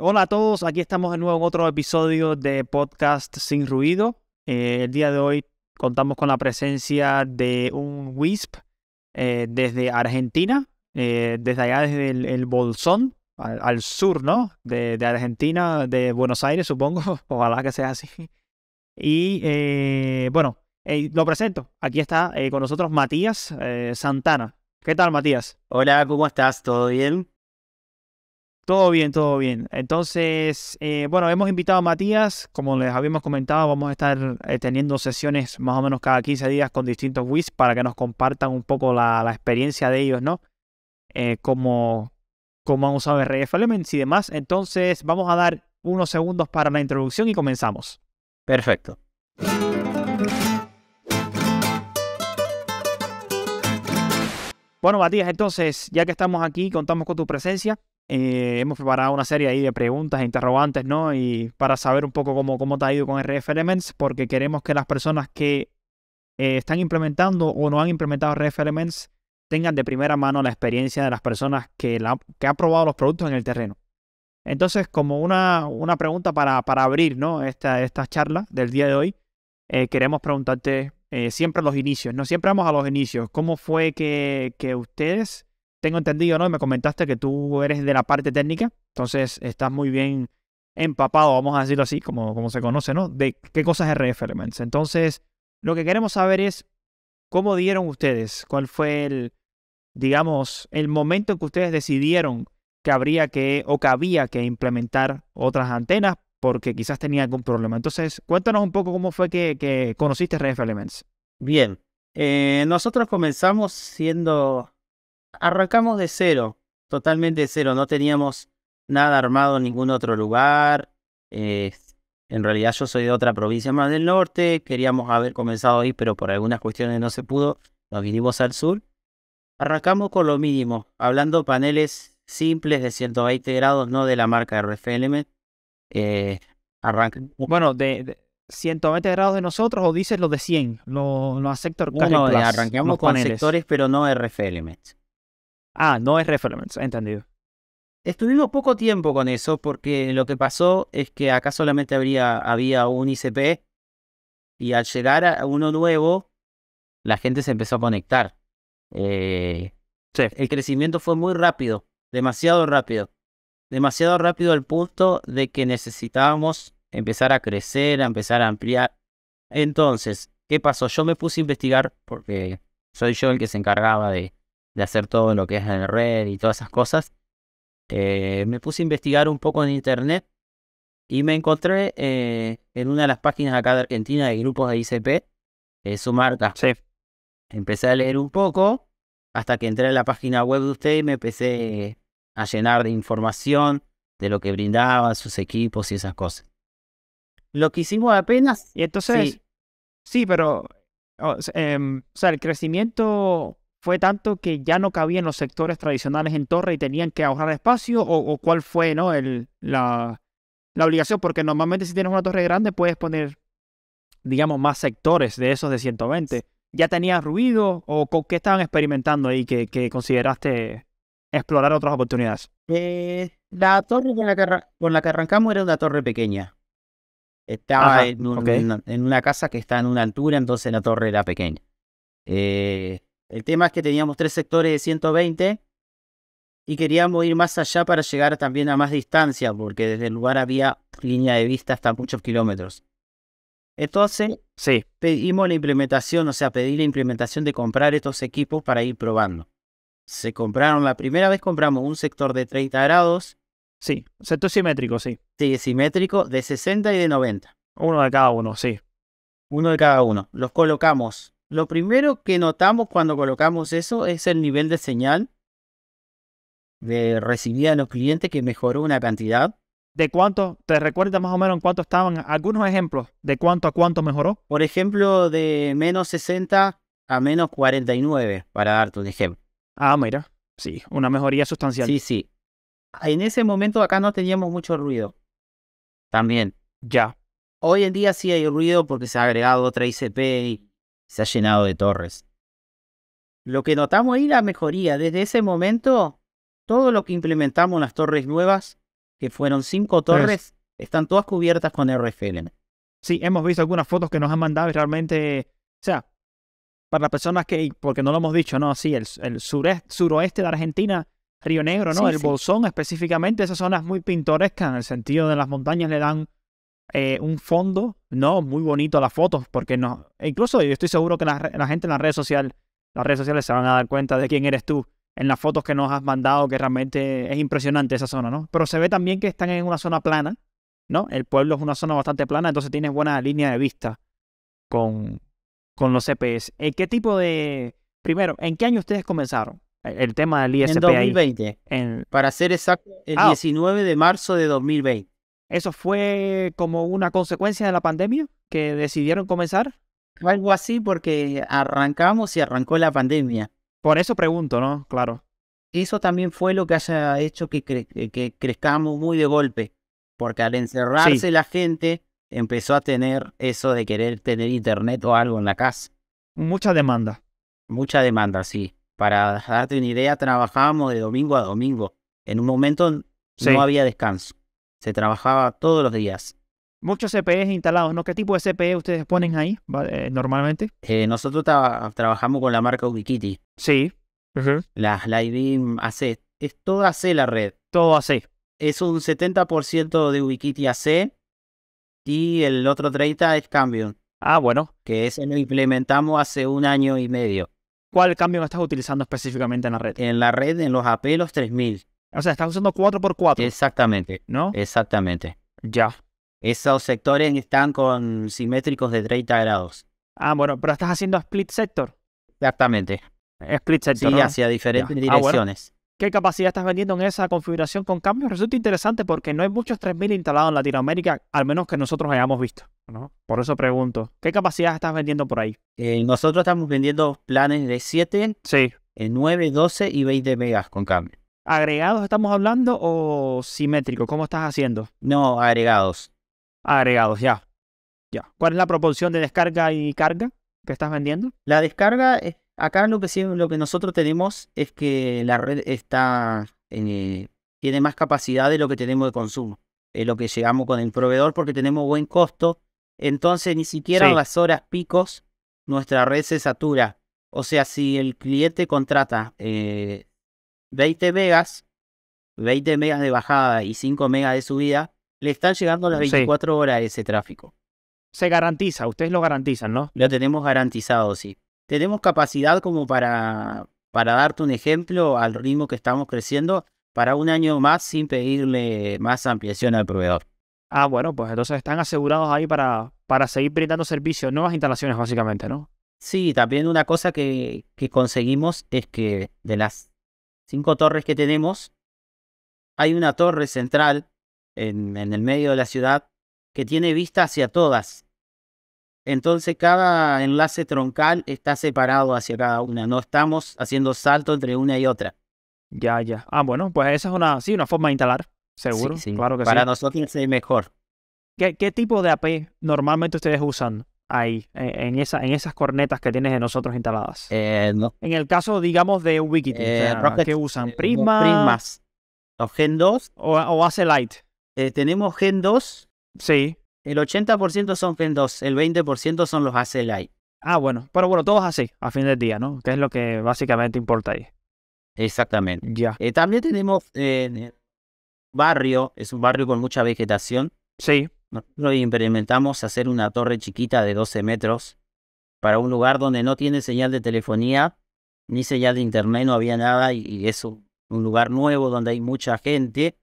Hola a todos, aquí estamos de nuevo en otro episodio de Podcast Sin Ruido. Eh, el día de hoy contamos con la presencia de un WISP eh, desde Argentina, eh, desde allá, desde el, Bolsón, al, sur, ¿no? De, de, Argentina, de Buenos Aires, supongo. Ojalá que sea así. Y bueno, lo presento. Aquí está con nosotros Matías Santana. ¿Qué tal, Matías? Hola, ¿cómo estás? ¿Todo bien? Todo bien, todo bien. Entonces, eh, bueno, hemos invitado a Matías, como les habíamos comentado, vamos a estar eh, teniendo sesiones más o menos cada 15 días con distintos WIS para que nos compartan un poco la, experiencia de ellos, ¿no? Eh, como cómo, han usado RF Elements y demás. Entonces, vamos a dar unos segundos para la introducción y comenzamos. Perfecto. Bueno, Matías, entonces, ya que estamos aquí, contamos con tu presencia. Eh, hemos preparado una serie ahí de preguntas e interrogantes, ¿no? Y para saber un poco cómo, cómo te ha ido con RF Elements, porque queremos que las personas que eh, están implementando o no han implementado RF Elements tengan de primera mano la experiencia de las personas que, que han probado los productos en el terreno. Entonces, como una, una pregunta para, para abrir ¿no? esta, charla del día de hoy, eh, queremos preguntarte siempre los inicios, ¿no? Siempre vamos a los inicios. ¿Cómo fue que ustedes tengo entendido, ¿no? me comentaste que tú eres de la parte técnica, entonces estás muy bien empapado, vamos a decirlo así, como, como se conoce, ¿no? De qué cosas es RF Elements. Entonces, lo que queremos saber es cómo dieron ustedes, cuál fue el, digamos, el momento en que ustedes decidieron que habría que o que había que implementar otras antenas porque quizás tenía algún problema. Entonces, cuéntanos un poco cómo fue que, conociste RF Elements. Bien, eh, nosotros comenzamos siendo arrancamos de cero, totalmente de cero, no teníamos nada armado en ningún otro lugar. en realidad yo soy de otra provincia más del norte, queríamos haber comenzado ahí, pero por algunas cuestiones no se pudo, nos vinimos al sur. Arrancamos con lo mínimo, hablando paneles simples de 120 grados, no de la marca RFLM. Eh, arranca. Bueno, de, 120 grados de nosotros o dices los de 100, los, a sector Uno, Bueno, arrancamos con sectores, pero no RFLM. Ah, no es reference, entendido. Estuvimos poco tiempo con eso porque lo que pasó es que acá solamente habría, había un ICP y al llegar a uno nuevo, la gente se empezó a conectar. Eh, el crecimiento fue muy rápido, demasiado rápido. Demasiado rápido al punto de que necesitábamos empezar a crecer, a empezar a ampliar. Entonces, ¿qué pasó? Yo me puse a investigar porque soy yo el que se encargaba de, de hacer todo lo que es en red y todas esas cosas, eh, me puse a investigar un poco en internet y me encontré eh, en una de las páginas acá de Argentina de grupos de ICP, eh, su marca. Empecé a leer un poco hasta que entré a la página web de usted y me empecé a llenar de información de lo que brindaban sus equipos y esas cosas. Lo que hicimos apenas. Y entonces. Sí, pero. Em, o sea, el crecimiento fue tanto que ya no cabían los sectores tradicionales en torre y tenían que ahorrar espacio? ¿O, cuál fue ¿no? El, la, la, obligación? Porque normalmente si tienes una torre grande puedes poner, digamos, más sectores de esos de 120. ¿Ya tenías ruido o qué estaban experimentando ahí que, consideraste explorar otras oportunidades? Eh, la torre con la, que con la que arrancamos era una torre pequeña. Estaba en, una, en, una, casa que está en una altura, entonces la torre era pequeña. Eh, el tema es que teníamos tres sectores de 120 y queríamos ir más allá para llegar también a más distancia, porque desde el lugar había línea de vista hasta muchos kilómetros. Entonces, sí. pedimos la implementación, o sea, pedí la implementación de comprar estos equipos para ir probando. Se compraron, la primera vez compramos un sector de 30 grados. Sí, sector simétrico, sí. Sí, simétrico, de 60 y de 90. Uno de cada uno, sí. Uno de cada uno. Los colocamos lo primero que notamos cuando colocamos eso es el nivel de señal de recibida de los clientes que mejoró una cantidad. ¿De cuánto? ¿Te recuerdas más o menos en cuánto estaban? Algunos ejemplos de cuánto a cuánto mejoró. Por ejemplo, de menos 60 a menos 49, para darte un ejemplo. Ah, mira. Sí, una mejoría sustancial. Sí, sí. En ese momento acá no teníamos mucho ruido. También. Ya. Hoy en día sí hay ruido porque se ha agregado otra ICP y se ha llenado de torres. Lo que notamos ahí la mejoría. Desde ese momento, todo lo que implementamos en las torres nuevas, que fueron cinco torres, están todas cubiertas con RFL. Sí, hemos visto algunas fotos que nos han mandado y realmente, o sea, para las personas que, porque no lo hemos dicho, ¿no? Sí, el, suroeste de Argentina, Río Negro, ¿no? el Bolsón específicamente, esas zonas muy pintoresca en el sentido de las montañas le dan eh, un fondo, ¿no? Muy bonito las fotos, porque no, e incluso yo estoy seguro que la, gente en las redes sociales, las redes sociales se van a dar cuenta de quién eres tú en las fotos que nos has mandado, que realmente es impresionante esa zona, ¿no? Pero se ve también que están en una zona plana, ¿no? El pueblo es una zona bastante plana, entonces tienes buena línea de vista con, con los CPS. Eh, ¿Qué tipo de... Primero, ¿en qué año ustedes comenzaron? E, el tema del ISP. En 2020. Para ser exacto, el 19 ah, de marzo de 2020. ¿Eso fue como una consecuencia de la pandemia que decidieron comenzar? Algo así porque arrancamos y arrancó la pandemia. Por eso pregunto, ¿no? Claro. Eso también fue lo que haya hecho que, crezcamos muy de golpe, porque al encerrarse la gente empezó a tener eso de querer tener internet o algo en la casa. Mucha demanda. Mucha demanda, sí. Para darte una idea, trabajábamos de domingo a domingo. En un momento no había descanso. Se trabajaba todos los días. Muchos CPEs instalados, ¿no? ¿Qué tipo de CPE ustedes ponen ahí eh, normalmente? Eh, nosotros trabajamos con la marca Ubiquiti. Sí. La Las AC. Es toda AC la red. Todo AC. Es un 70% de Ubiquiti AC y el otro 30% es Cambium. Ah, bueno. Que ese lo implementamos hace un año y medio. ¿Cuál Cambium estás utilizando específicamente en la red? En la red, en los AP, los 3000. O sea, estás usando 4x4. Exactamente. ¿No? Exactamente. Ya. Esos sectores están con simétricos de 30 grados. Ah, bueno, pero estás haciendo split sector. Exactamente. Split sector. Sí, hacia diferentes ah, direcciones. ¿Qué capacidad estás vendiendo en esa configuración con cambios? Resulta interesante porque no hay muchos 3000 instalados en Latinoamérica, al menos que nosotros hayamos visto. ¿no? Por eso pregunto, ¿qué capacidad estás vendiendo por ahí? Eh, nosotros estamos vendiendo planes de 7, sí. 9, 12 y 20 megas con cambio. ¿Agregados estamos hablando o simétricos? ¿Cómo estás haciendo? No, agregados. Agregados, ya. ya. ¿Cuál es la proporción de descarga y carga que estás vendiendo? La descarga, eh, acá lo que, lo que nosotros tenemos es que la red está eh, tiene más capacidad de lo que tenemos de consumo. Es eh, lo que llegamos con el proveedor porque tenemos buen costo. Entonces, ni siquiera en las horas picos nuestra red se satura. O sea, si el cliente contrata 20 megas, 20 megas de bajada y 5 megas de subida, le están llegando las 24 mm, horas ese tráfico. Se garantiza, ustedes lo garantizan, ¿no? Lo tenemos garantizado, sí. Tenemos capacidad como para, para darte un ejemplo al ritmo que estamos creciendo para un año más sin pedirle más ampliación al proveedor. Ah, bueno, pues entonces están asegurados ahí para, para seguir brindando servicios, nuevas instalaciones básicamente, ¿no? Sí, también una cosa que, que conseguimos es que de las cinco torres que tenemos, hay una torre central en, en el medio de la ciudad que tiene vista hacia todas. Entonces cada enlace troncal está separado hacia cada una, no estamos haciendo salto entre una y otra. Ya, ya. Ah, bueno, pues esa es una, sí, una forma de instalar, seguro. Sí, Claro que Para nosotros es mejor. ¿Qué, ¿Qué tipo de AP normalmente ustedes usan? ahí, en, esa, en esas cornetas que tienes de nosotros instaladas? Eh, no. En el caso, digamos, de Ubiquiti eh, que usan eh, Prisma. Prismas. Los Gen 2. O, o hace eh, tenemos Gen 2. Sí. El 80% son Gen 2, el 20% son los AC Light. Ah, bueno, pero bueno, todos así, a fin del día, ¿no? Que es lo que básicamente importa ahí. Exactamente. Ya. también tenemos barrio, es un barrio con mucha vegetación. Sí. Nosotros implementamos hacer una torre chiquita de 12 metros para un lugar donde no tiene señal de telefonía, ni señal de internet, no había nada y, es un, lugar nuevo donde hay mucha gente.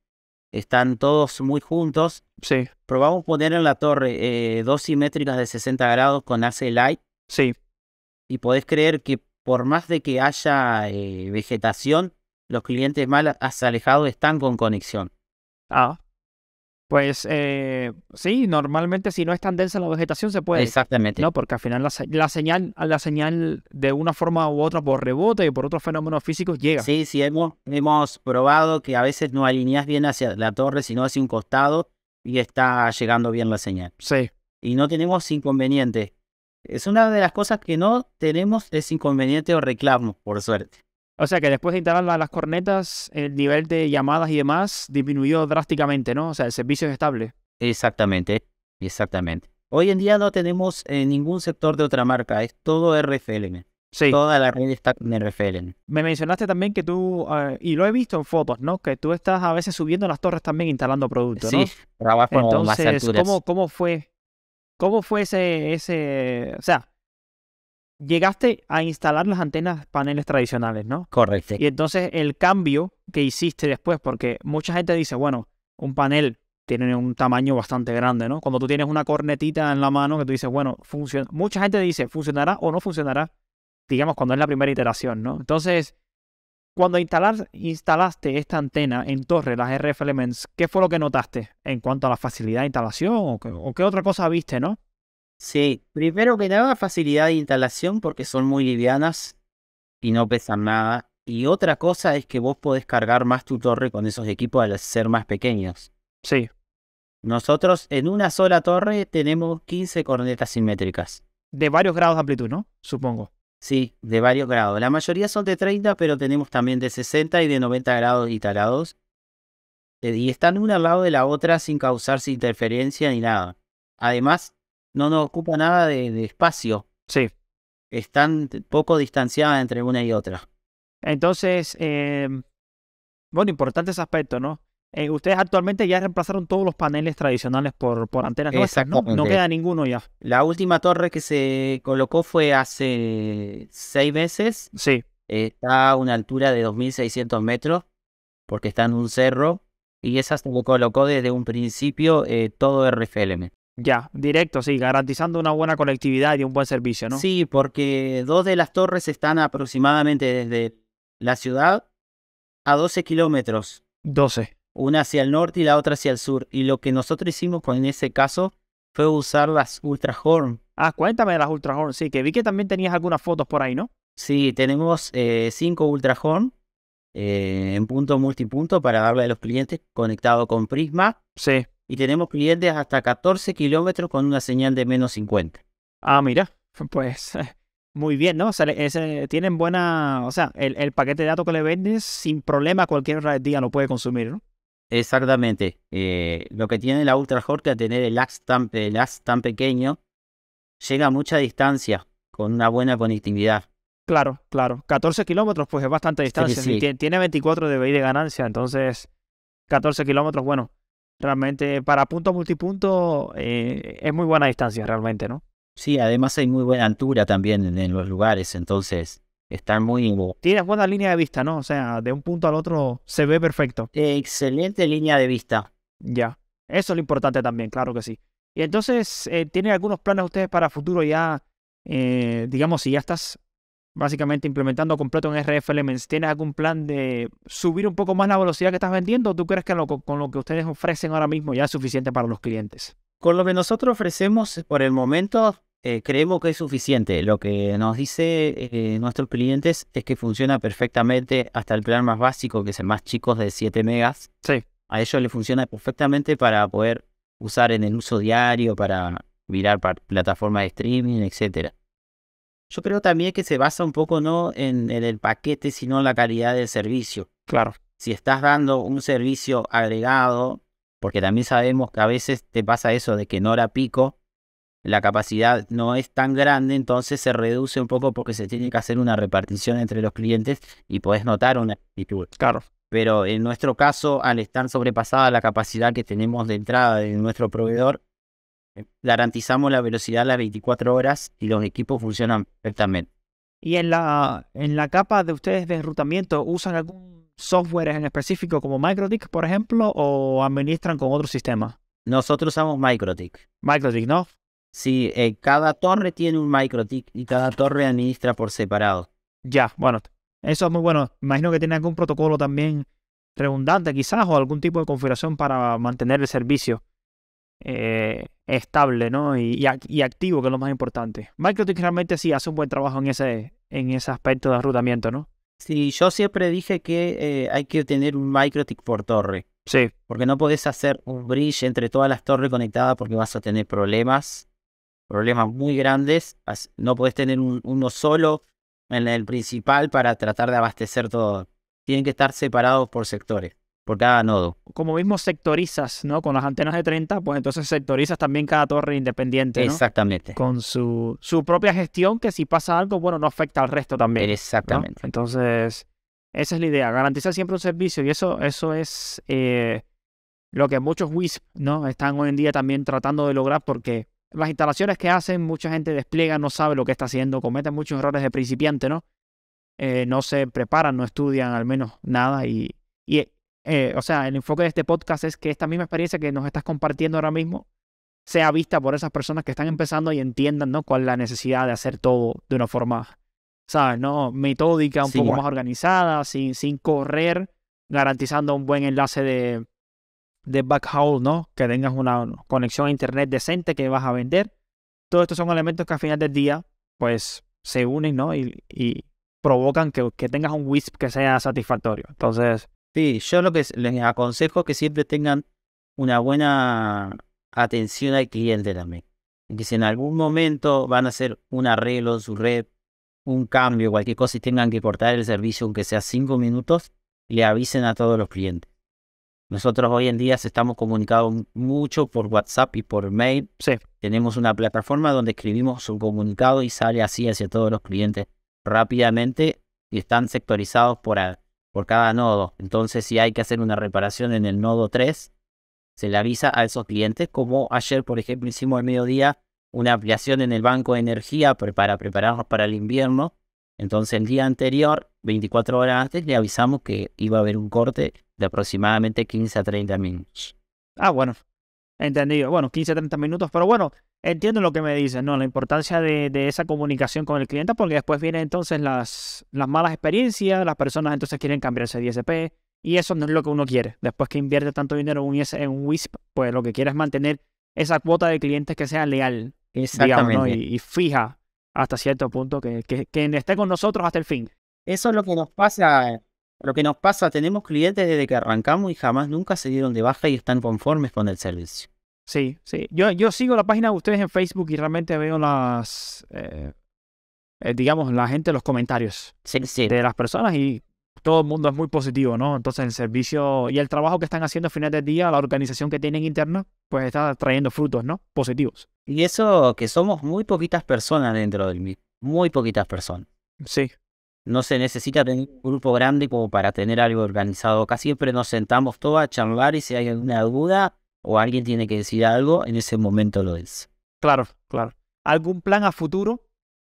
Están todos muy juntos. Sí. Probamos poner en la torre eh, dos simétricas de 60 grados con AC light. Sí. Y podés creer que por más de que haya eh, vegetación, los clientes más alejados están con conexión. Ah. Pues eh, sí, normalmente si no es tan densa la vegetación se puede. Exactamente. No, porque al final la, la, señal, la señal de una forma u otra por rebote y por otros fenómenos físicos llega. Sí, sí, hemos, hemos probado que a veces no alineas bien hacia la torre, sino hacia un costado y está llegando bien la señal. Sí. Y no tenemos inconveniente. Es una de las cosas que no tenemos es inconveniente o reclamo, por suerte. O sea que después de instalar las cornetas, el nivel de llamadas y demás disminuyó drásticamente, ¿no? O sea, el servicio es estable. Exactamente, exactamente. Hoy en día no tenemos eh, ningún sector de otra marca, es todo RFLN. Sí. Toda la red está en RFLN. Me mencionaste también que tú, eh, y lo he visto en fotos, ¿no? Que tú estás a veces subiendo las torres también instalando productos, ¿no? Sí, trabajo Entonces, más alturas. ¿cómo, ¿cómo fue? ¿Cómo fue ese, ese, o sea, llegaste a instalar las antenas paneles tradicionales, ¿no? Correcto. Y entonces el cambio que hiciste después, porque mucha gente dice, bueno, un panel tiene un tamaño bastante grande, ¿no? Cuando tú tienes una cornetita en la mano que tú dices, bueno, funciona. Mucha gente dice, funcionará o no funcionará, digamos, cuando es la primera iteración, ¿no? Entonces, cuando instalaste esta antena en torre, las RF Elements, ¿qué fue lo que notaste en cuanto a la facilidad de instalación o qué otra cosa viste, ¿no? Sí, primero que nada, facilidad de instalación porque son muy livianas y no pesan nada. Y otra cosa es que vos podés cargar más tu torre con esos equipos al ser más pequeños. Sí. Nosotros en una sola torre tenemos 15 cornetas simétricas. De varios grados de amplitud, ¿no? Supongo. Sí, de varios grados. La mayoría son de 30, pero tenemos también de 60 y de 90 grados instalados. Eh, y están una al lado de la otra sin causarse interferencia ni nada. Además, no, no ocupa nada de, espacio. Sí. Están poco distanciadas entre una y otra. Entonces, eh, bueno, importante ese aspecto, ¿no? Eh, ustedes actualmente ya reemplazaron todos los paneles tradicionales por, por antenas nuevas. ¿no? No queda ninguno ya. La última torre que se colocó fue hace seis meses. Sí. está a una altura de 2.600 metros, porque está en un cerro, y esa se colocó desde un principio eh, todo RFLM. Ya, directo, sí, garantizando una buena conectividad y un buen servicio, ¿no? Sí, porque dos de las torres están aproximadamente desde la ciudad a 12 kilómetros. 12. Una hacia el norte y la otra hacia el sur. Y lo que nosotros hicimos en ese caso fue usar las ultra horn. Ah, cuéntame de las horn. sí, que vi que también tenías algunas fotos por ahí, ¿no? Sí, tenemos eh, cinco ultra horn eh, en punto multipunto para darle a los clientes conectado con Prisma. Sí y tenemos clientes hasta 14 kilómetros con una señal de menos 50. Ah, mira, pues muy bien, ¿no? O sea, tienen buena, o sea, el, paquete de datos que le vendes sin problema cualquier día lo puede consumir, ¿no? Exactamente. Eh, lo que tiene la Ultra Hawk tener el AX tan, el pequeño, llega a mucha distancia con una buena conectividad. Claro, claro. 14 kilómetros, pues es bastante distancia. Tiene 24 de BI de ganancia, entonces 14 kilómetros, bueno, Realmente, para punto multipunto, eh, es muy buena distancia, realmente, ¿no? Sí, además hay muy buena altura también en, los lugares, entonces están muy... Tienes buena línea de vista, ¿no? O sea, de un punto al otro se ve perfecto. Excelente línea de vista. Ya, eso es lo importante también, claro que sí. Y entonces, eh, ¿tienen algunos planes ustedes para futuro ya? Eh, digamos, si ya estás básicamente implementando completo en RF Elements, ¿tienes algún plan de subir un poco más la velocidad que estás vendiendo o tú crees que con lo que ustedes ofrecen ahora mismo ya es suficiente para los clientes? Con lo que nosotros ofrecemos por el momento, eh, creemos que es suficiente. Lo que nos dice eh, nuestros clientes es que funciona perfectamente hasta el plan más básico, que es el más chico de 7 megas. A ellos le funciona perfectamente para poder usar en el uso diario, para mirar para plataformas de streaming, etcétera. Yo creo también que se basa un poco no en, el paquete, sino en la calidad del servicio. Claro. Si estás dando un servicio agregado, porque también sabemos que a veces te pasa eso de que en hora pico la capacidad no es tan grande, entonces se reduce un poco porque se tiene que hacer una repartición entre los clientes y puedes notar una Claro. Pero en nuestro caso, al estar sobrepasada la capacidad que tenemos de entrada de nuestro proveedor, eh, garantizamos la velocidad a las 24 horas y los equipos funcionan perfectamente. ¿Y en la, en la capa de ustedes de enrutamiento usan algún software en específico como MicroTik, por ejemplo, o administran con otro sistema? Nosotros usamos MicroTik. MicroTik, ¿no? Sí, eh, cada torre tiene un MicroTik y cada torre administra por separado. Ya, bueno, eso es muy bueno. Imagino que tiene algún protocolo también redundante quizás o algún tipo de configuración para mantener el servicio. Eh, estable ¿no? y, activo, que es lo más importante. microtic realmente sí hace un buen trabajo en ese, en ese aspecto de arrutamiento, ¿no? Sí, yo siempre dije que eh, hay que tener un microtic por torre. Sí. Porque no podés hacer un bridge entre todas las torres conectadas porque vas a tener problemas, problemas muy grandes. No podés tener uno solo en el principal para tratar de abastecer todo. Tienen que estar separados por sectores por cada nodo. Como mismo sectorizas, ¿no? Con las antenas de 30, pues entonces sectorizas también cada torre independiente. ¿no? Exactamente. Con su, su propia gestión, que si pasa algo, bueno, no afecta al resto también. Exactamente. Entonces, esa es la idea, garantizar siempre un servicio y eso, eso es eh, lo que muchos WISP ¿no? están hoy en día también tratando de lograr porque las instalaciones que hacen, mucha gente despliega, no sabe lo que está haciendo, cometen muchos errores de principiante, ¿no? Eh, no se preparan, no estudian al menos nada y, y, eh, o sea, el enfoque de este podcast es que esta misma experiencia que nos estás compartiendo ahora mismo sea vista por esas personas que están empezando y entiendan, ¿no? Cuál es la necesidad de hacer todo de una forma, ¿sabes? ¿No? Metódica, un poco más organizada, sin, sin correr, garantizando un buen enlace de, de backhaul, ¿no? Que tengas una conexión a internet decente que vas a vender. Todos estos son elementos que al final del día, pues, se unen, ¿no? Y, provocan que, que tengas un WISP que sea satisfactorio. Entonces, Sí, yo lo que les aconsejo es que siempre tengan una buena atención al cliente también. Que si en algún momento van a hacer un arreglo en su red, un cambio, cualquier cosa y tengan que cortar el servicio, aunque sea cinco minutos, le avisen a todos los clientes. Nosotros hoy en día estamos comunicados mucho por WhatsApp y por mail. Tenemos una plataforma donde escribimos un comunicado y sale así hacia todos los clientes rápidamente y están sectorizados por, por cada nodo. Entonces, si hay que hacer una reparación en el nodo 3, se le avisa a esos clientes, como ayer, por ejemplo, hicimos al mediodía una ampliación en el banco de energía para prepararnos para el invierno. Entonces, el día anterior, 24 horas antes, le avisamos que iba a haber un corte de aproximadamente 15 a 30 minutos. Ah, bueno, entendido. Bueno, 15 a 30 minutos, pero bueno, Entiendo lo que me dices, ¿no? La importancia de, esa comunicación con el cliente, porque después vienen entonces las, las malas experiencias, las personas entonces quieren cambiarse de ISP, y eso no es lo que uno quiere. Después que invierte tanto dinero en un WISP, pues lo que quiere es mantener esa cuota de clientes que sea leal, y, fija hasta cierto punto, que, que esté con nosotros hasta el fin. Eso es lo que nos pasa, lo que nos pasa, tenemos clientes desde que arrancamos y jamás nunca se dieron de baja y están conformes con el servicio. Sí, sí. Yo, yo sigo la página de ustedes en Facebook y realmente veo las, eh, eh, digamos, la gente, los comentarios de las personas y todo el mundo es muy positivo, ¿no? Entonces el servicio y el trabajo que están haciendo a final del día, la organización que tienen interna, pues está trayendo frutos, ¿no? Positivos. Y eso que somos muy poquitas personas dentro del MIT, muy poquitas personas. Sí. No se necesita tener un grupo grande como para tener algo organizado. Casi siempre nos sentamos todos a charlar y si hay alguna duda, o alguien tiene que decir algo, en ese momento lo es. Claro, claro. ¿Algún plan a futuro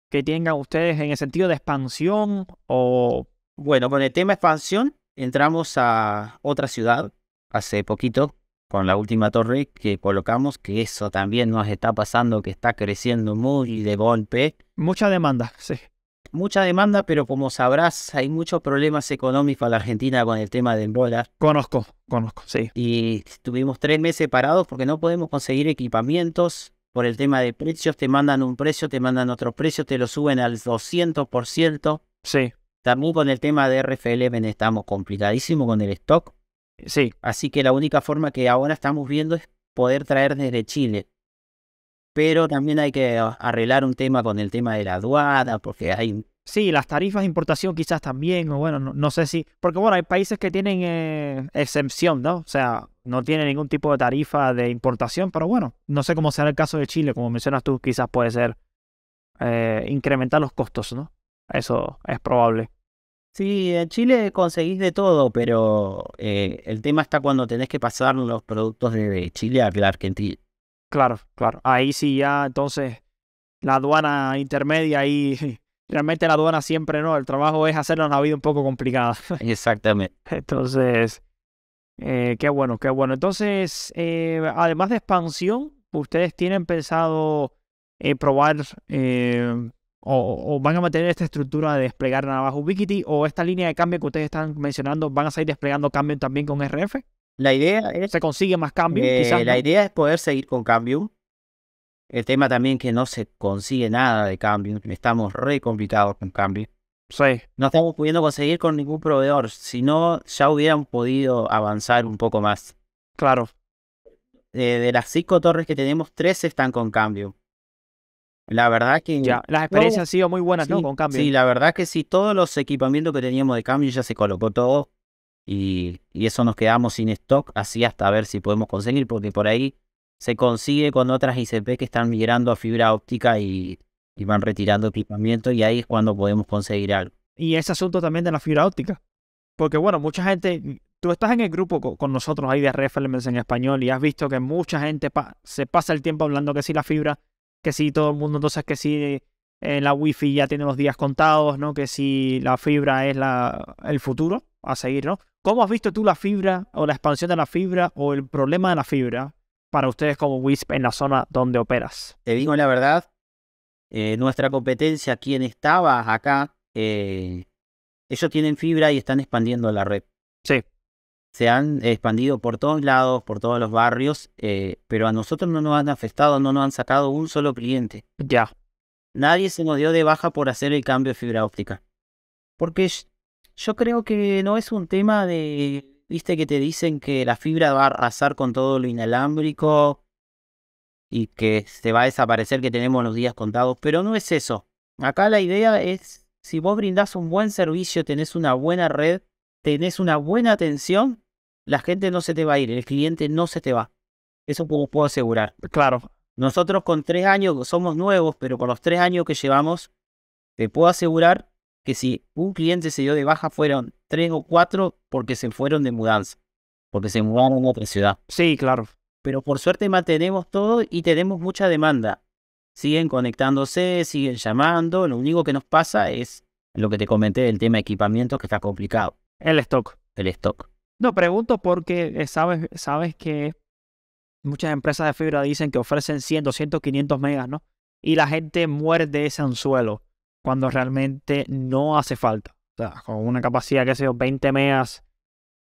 que tengan ustedes en el sentido de expansión o...? Bueno, con el tema expansión entramos a otra ciudad hace poquito con la última torre que colocamos, que eso también nos está pasando, que está creciendo muy de golpe. Mucha demanda, sí mucha demanda, pero como sabrás, hay muchos problemas económicos en la Argentina con el tema del dólar. Conozco, conozco, sí. Y estuvimos tres meses parados porque no podemos conseguir equipamientos por el tema de precios. Te mandan un precio, te mandan otro precio, te lo suben al 200%. Sí. También con el tema de RFLM estamos complicadísimo con el stock. Sí. Así que la única forma que ahora estamos viendo es poder traer desde Chile pero también hay que arreglar un tema con el tema de la aduana, porque hay... Sí, las tarifas de importación quizás también, o bueno, no, sé si... Porque bueno, hay países que tienen eh, excepción, ¿no? O sea, no tienen ningún tipo de tarifa de importación, pero bueno, no sé cómo será el caso de Chile, como mencionas tú, quizás puede ser eh, incrementar los costos, ¿no? Eso es probable. Sí, en Chile conseguís de todo, pero eh, el tema está cuando tenés que pasar los productos de Chile a la Argentina. Claro, claro. Ahí sí ya, entonces, la aduana intermedia y realmente la aduana siempre no, el trabajo es hacernos la vida un poco complicada. Exactamente. Entonces, eh, qué bueno, qué bueno. Entonces, eh, además de expansión, ¿ustedes tienen pensado eh, probar eh, o, van a mantener esta estructura de desplegar navaja Ubiquiti o esta línea de cambio que ustedes están mencionando, van a seguir desplegando cambio también con RF? La idea es... ¿Se consigue más cambio. Eh, la idea es poder seguir con cambio. El tema también que no se consigue nada de cambio. Estamos re complicados con cambio. Sí. No estamos pudiendo conseguir con ningún proveedor. Si no, ya hubiéramos podido avanzar un poco más. Claro. de las cinco torres que tenemos, tres están con cambio. La verdad que. Ya, las experiencias han sido muy buenas, Con cambio. Sí, la verdad que sí. Todos los equipamientos que teníamos de cambio ya se colocó todo y, eso nos quedamos sin stock, así hasta ver si podemos conseguir, porque por ahí se consigue con otras ICP que están migrando a fibra óptica y, van retirando equipamiento y ahí es cuando podemos conseguir algo. Y ese asunto también de la fibra óptica, porque bueno, mucha gente, tú estás en el grupo con, nosotros ahí de Reference en español y has visto que mucha gente se pasa el tiempo hablando que si la fibra, que si todo el mundo, entonces que si eh, la wifi ya tiene los días contados, ¿no? Que si la fibra es la, el futuro a seguir, ¿no? ¿Cómo has visto tú la fibra o la expansión de la fibra o el problema de la fibra para ustedes como WISP en la zona donde operas? Te digo la verdad, eh, nuestra competencia, quien estaba acá, eh, ellos tienen fibra y están expandiendo la red. Sí. Se han expandido por todos lados, por todos los barrios, eh, pero a nosotros no nos han afectado, no nos han sacado un solo cliente. Ya. Nadie se nos dio de baja por hacer el cambio de fibra óptica. Porque yo creo que no es un tema de, viste que te dicen que la fibra va a arrasar con todo lo inalámbrico y que se va a desaparecer que tenemos los días contados, pero no es eso. Acá la idea es, si vos brindás un buen servicio, tenés una buena red, tenés una buena atención, la gente no se te va a ir, el cliente no se te va. Eso puedo, puedo asegurar. Claro. Nosotros con tres años somos nuevos, pero con los tres años que llevamos, te puedo asegurar que si un cliente se dio de baja fueron tres o cuatro porque se fueron de mudanza, porque se mudaron a otra ciudad. Sí, claro. Pero por suerte mantenemos todo y tenemos mucha demanda. Siguen conectándose, siguen llamando. Lo único que nos pasa es lo que te comenté del tema de equipamiento que está complicado. El stock. El stock. No, pregunto porque eh, sabes, sabes que muchas empresas de fibra dicen que ofrecen 100, 200, 500 megas, ¿no? Y la gente muerde ese anzuelo cuando realmente no hace falta. O sea, con una capacidad, que sé 20 megas,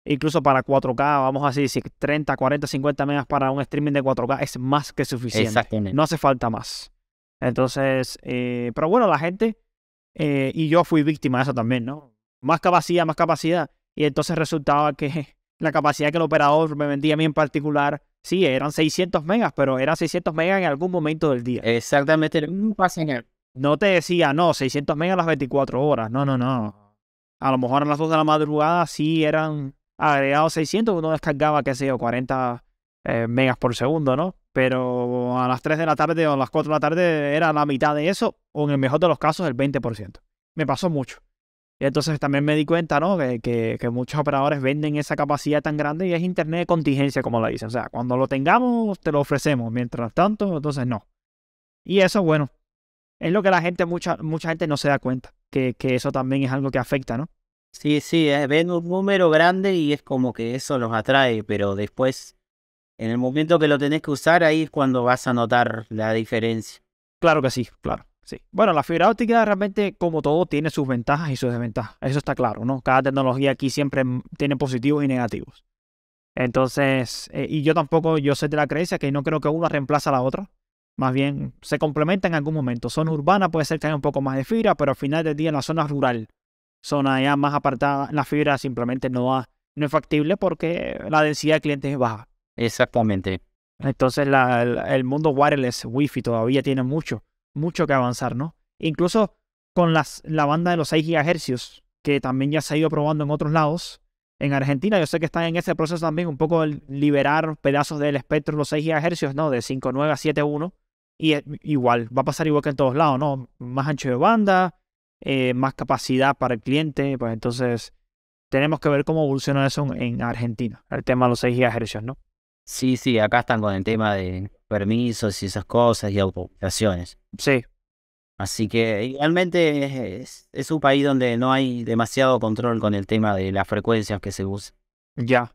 incluso para 4K, vamos a decir, 30, 40, 50 megas para un streaming de 4K es más que suficiente. Exactamente. No hace falta más. Entonces, eh, pero bueno, la gente, eh, y yo fui víctima de eso también, ¿no? Más capacidad, más capacidad. Y entonces resultaba que la capacidad que el operador me vendía a mí en particular, sí, eran 600 megas, pero eran 600 megas en algún momento del día. Exactamente, un pasajero. No te decía, no, 600 megas a las 24 horas. No, no, no. A lo mejor a las 2 de la madrugada sí eran agregados 600, uno descargaba, qué sé yo, 40 eh, megas por segundo, ¿no? Pero a las 3 de la tarde o a las 4 de la tarde era la mitad de eso, o en el mejor de los casos el 20%. Me pasó mucho. Y entonces también me di cuenta, ¿no? Que, que, que, muchos operadores venden esa capacidad tan grande y es internet de contingencia, como la dicen. O sea, cuando lo tengamos, te lo ofrecemos. Mientras tanto, entonces no. Y eso, bueno, es lo que la gente, mucha, mucha gente no se da cuenta, que, que eso también es algo que afecta, ¿no? Sí, sí, eh, ven un número grande y es como que eso los atrae, pero después, en el momento que lo tenés que usar, ahí es cuando vas a notar la diferencia. Claro que sí, claro. Sí. Bueno, la fibra óptica realmente, como todo, tiene sus ventajas y sus desventajas. Eso está claro, ¿no? Cada tecnología aquí siempre tiene positivos y negativos. Entonces, eh, y yo tampoco, yo sé de la creencia que no creo que una reemplaza a la otra más bien se complementa en algún momento. Zona urbana puede ser que haya un poco más de fibra, pero al final del día en la zona rural, zona ya más apartada, la fibra simplemente no, va, no es factible porque la densidad de clientes es baja. Exactamente. Entonces el, mundo wireless, wifi todavía tiene mucho, mucho que avanzar, ¿no? Incluso con las, la banda de los 6 GHz, que también ya se ha ido probando en otros lados, en Argentina yo sé que están en ese proceso también un poco el liberar pedazos del espectro los 6 GHz, ¿no? De 5.9 a 7.1 y e, igual, va a pasar igual que en todos lados, ¿no? Más ancho de banda, eh, más capacidad para el cliente, pues entonces tenemos que ver cómo evoluciona eso en Argentina, el tema de los 6 GHz, ¿no? Sí, sí, acá están con el tema de permisos y esas cosas y autorizaciones. Sí. Así que realmente es, es, un país donde no hay demasiado control con el tema de las frecuencias que se usan. Ya.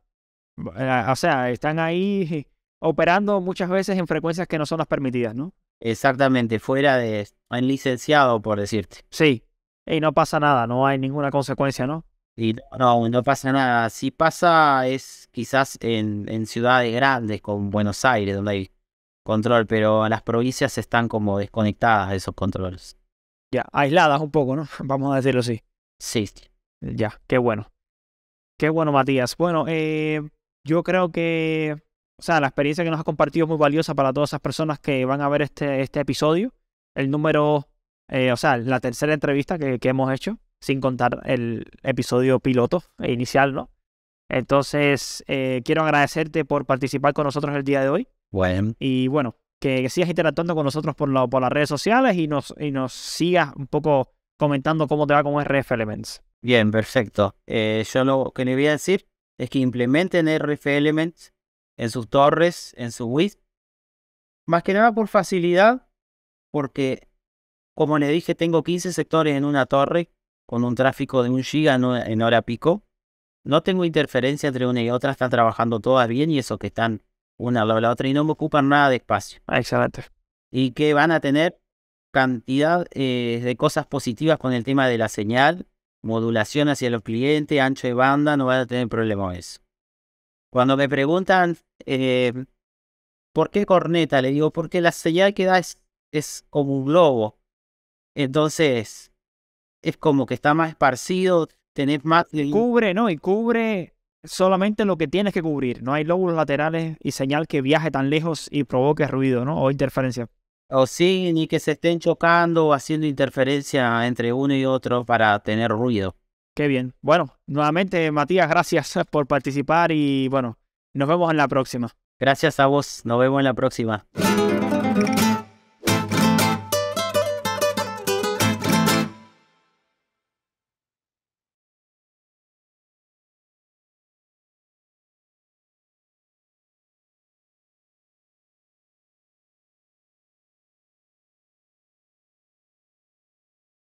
Eh, o sea, están ahí operando muchas veces en frecuencias que no son las permitidas, ¿no? Exactamente, fuera de en licenciado, por decirte. Sí, y no pasa nada, no hay ninguna consecuencia, ¿no? Y no, no pasa nada. Si pasa es quizás en, ciudades grandes como Buenos Aires, donde hay control, pero las provincias están como desconectadas de esos controles. Ya, aisladas un poco, ¿no? Vamos a decirlo así. Sí. Ya, qué bueno. Qué bueno, Matías. Bueno, eh, yo creo que o sea, la experiencia que nos has compartido es muy valiosa para todas esas personas que van a ver este, este episodio. El número, eh, o sea, la tercera entrevista que, hemos hecho, sin contar el episodio piloto inicial, ¿no? Entonces, eh, quiero agradecerte por participar con nosotros el día de hoy. Bueno. Y bueno, que, sigas interactuando con nosotros por, por las redes sociales y nos, y nos sigas un poco comentando cómo te va con RF Elements. Bien, perfecto. Eh, yo lo que le voy a decir es que implementen RF Elements en sus torres, en su WISP. Más que nada por facilidad, porque como le dije, tengo 15 sectores en una torre con un tráfico de un giga en hora pico. No tengo interferencia entre una y otra, están trabajando todas bien y eso que están una a la otra y no me ocupan nada de espacio. Ah, excelente. Y que van a tener cantidad eh, de cosas positivas con el tema de la señal, modulación hacia los clientes, ancho de banda, no van a tener problema eso. Cuando me preguntan eh, por qué corneta, le digo, porque la señal que da es, como un globo. Entonces, es como que está más esparcido, tenés más... Cubre, ¿no? Y cubre solamente lo que tienes que cubrir. No hay lóbulos laterales y señal que viaje tan lejos y provoque ruido, ¿no? O interferencia. O sí, ni que se estén chocando o haciendo interferencia entre uno y otro para tener ruido. Qué bien. Bueno, nuevamente, Matías, gracias por participar y bueno, nos vemos en la próxima. Gracias a vos, nos vemos en la próxima.